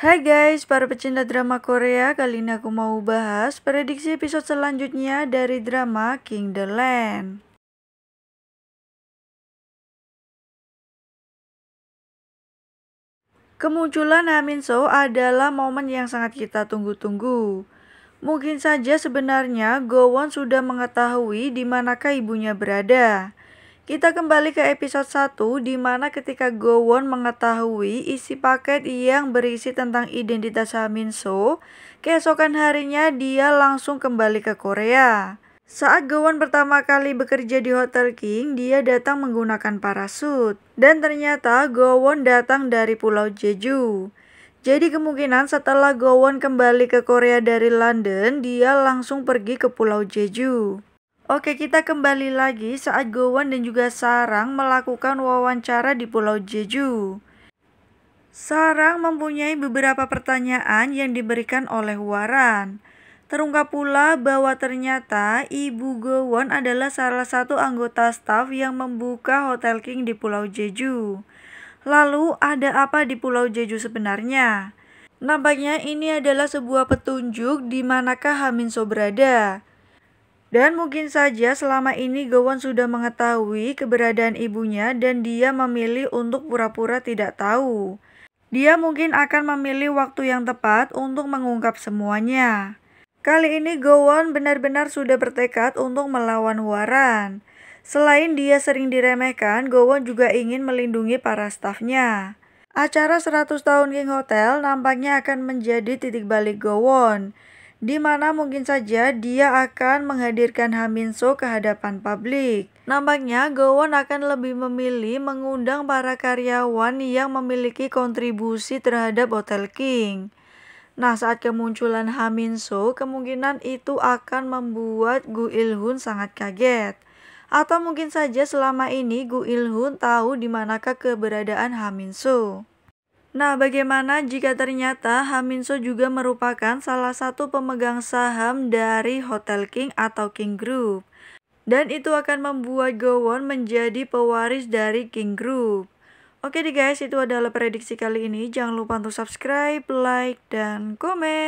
Hai guys, para pecinta drama Korea, kali ini aku mau bahas prediksi episode selanjutnya dari drama King the Land. Kemunculan Amin So adalah momen yang sangat kita tunggu-tunggu. Mungkin saja sebenarnya Gowon sudah mengetahui di manakah ibunya berada. Kita kembali ke episode 1 di mana ketika Gowon mengetahui isi paket yang berisi tentang identitas So, keesokan harinya dia langsung kembali ke Korea. Saat Gowon pertama kali bekerja di Hotel King, dia datang menggunakan parasut. Dan ternyata Gowon datang dari Pulau Jeju. Jadi kemungkinan setelah Gowon kembali ke Korea dari London, dia langsung pergi ke Pulau Jeju. Oke, kita kembali lagi saat Gowan dan juga Sarang melakukan wawancara di Pulau Jeju. Sarang mempunyai beberapa pertanyaan yang diberikan oleh Waran. Terungkap pula bahwa ternyata Ibu Gowon adalah salah satu anggota staf yang membuka Hotel King di Pulau Jeju. Lalu ada apa di Pulau Jeju sebenarnya? Nampaknya ini adalah sebuah petunjuk di manakah Haminso berada. Dan mungkin saja selama ini Gowon sudah mengetahui keberadaan ibunya dan dia memilih untuk pura-pura tidak tahu. Dia mungkin akan memilih waktu yang tepat untuk mengungkap semuanya. Kali ini Gowon benar-benar sudah bertekad untuk melawan Waran. Selain dia sering diremehkan, Gowon juga ingin melindungi para stafnya. Acara 100 tahun King Hotel nampaknya akan menjadi titik balik Gowon di mana mungkin saja dia akan menghadirkan Haminso ke hadapan publik. Nampaknya Gowon akan lebih memilih mengundang para karyawan yang memiliki kontribusi terhadap Hotel King. Nah, saat kemunculan Haminso, kemungkinan itu akan membuat Gu Ilhun sangat kaget. Atau mungkin saja selama ini Gu Ilhun tahu di manakah keberadaan Haminso. Nah, bagaimana jika ternyata Haminso juga merupakan salah satu pemegang saham dari Hotel King atau King Group? Dan itu akan membuat Gowon menjadi pewaris dari King Group. Oke deh guys, itu adalah prediksi kali ini. Jangan lupa untuk subscribe, like, dan komen.